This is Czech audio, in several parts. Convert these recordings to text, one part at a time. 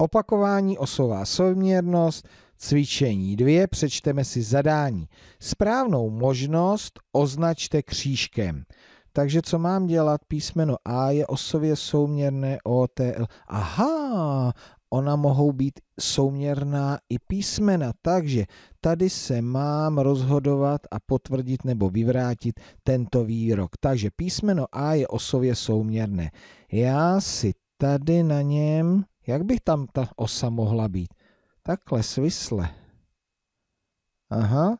Opakování, osová souměrnost, cvičení 2, přečteme si zadání. Správnou možnost označte křížkem. Takže co mám dělat? Písmeno A je osově souměrné OTL. Aha, ona mohou být souměrná i písmena, takže tady se mám rozhodovat a potvrdit nebo vyvrátit tento výrok. Takže písmeno A je osově souměrné. Já si tady na něm jak by tam ta osa mohla být? Takhle svisle. Aha.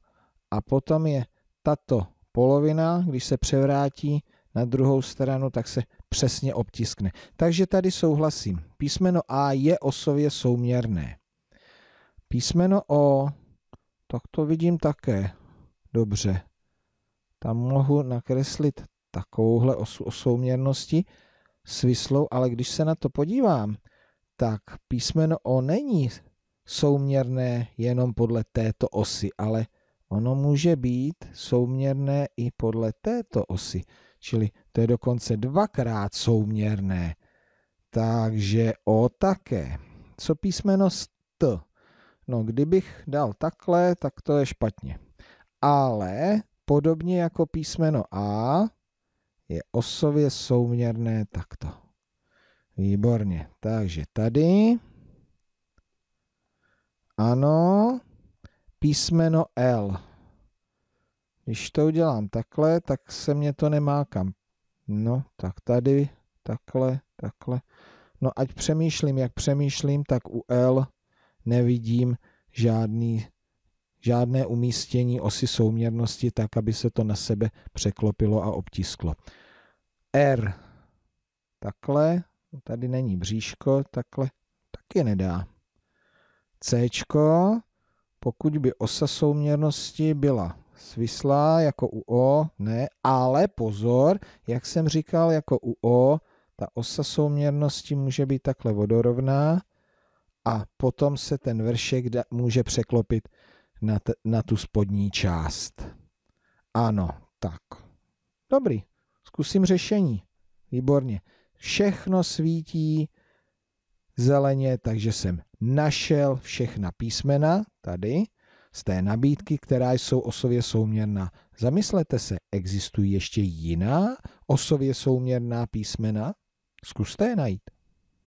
A potom je tato polovina, když se převrátí na druhou stranu, tak se přesně obtiskne. Takže tady souhlasím. Písmeno A je osově souměrné. Písmeno O, tak to vidím také. Dobře. Tam mohu nakreslit takovouhle osu o souměrnosti svislou, ale když se na to podívám, tak písmeno O není souměrné jenom podle této osy, ale ono může být souměrné i podle této osy. Čili to je dokonce dvakrát souměrné. Takže O také. Co písmeno T? No, kdybych dal takhle, tak to je špatně. Ale podobně jako písmeno A je osově souměrné takto. Výborně. Takže tady. Ano. Písmeno L. Když to udělám takhle, tak se mě to nemá kam. No, tak tady, takhle, takhle. No ať přemýšlím, jak přemýšlím, tak u L nevidím žádný, žádné umístění osy souměrnosti tak, aby se to na sebe překlopilo a obtisklo. R takhle, No, tady není bříško, takhle taky nedá. C, pokud by osa souměrnosti byla svislá jako u O, ne, ale pozor, jak jsem říkal, jako u O, ta osa souměrnosti může být takhle vodorovná a potom se ten vršek da, může překlopit na, t, na tu spodní část. Ano, tak. Dobrý, zkusím řešení. Výborně všechno svítí zeleně, takže jsem našel všechna písmena tady z té nabídky, která jsou osově souměrná. Zamyslete se, existují ještě jiná osově souměrná písmena? Zkuste je najít.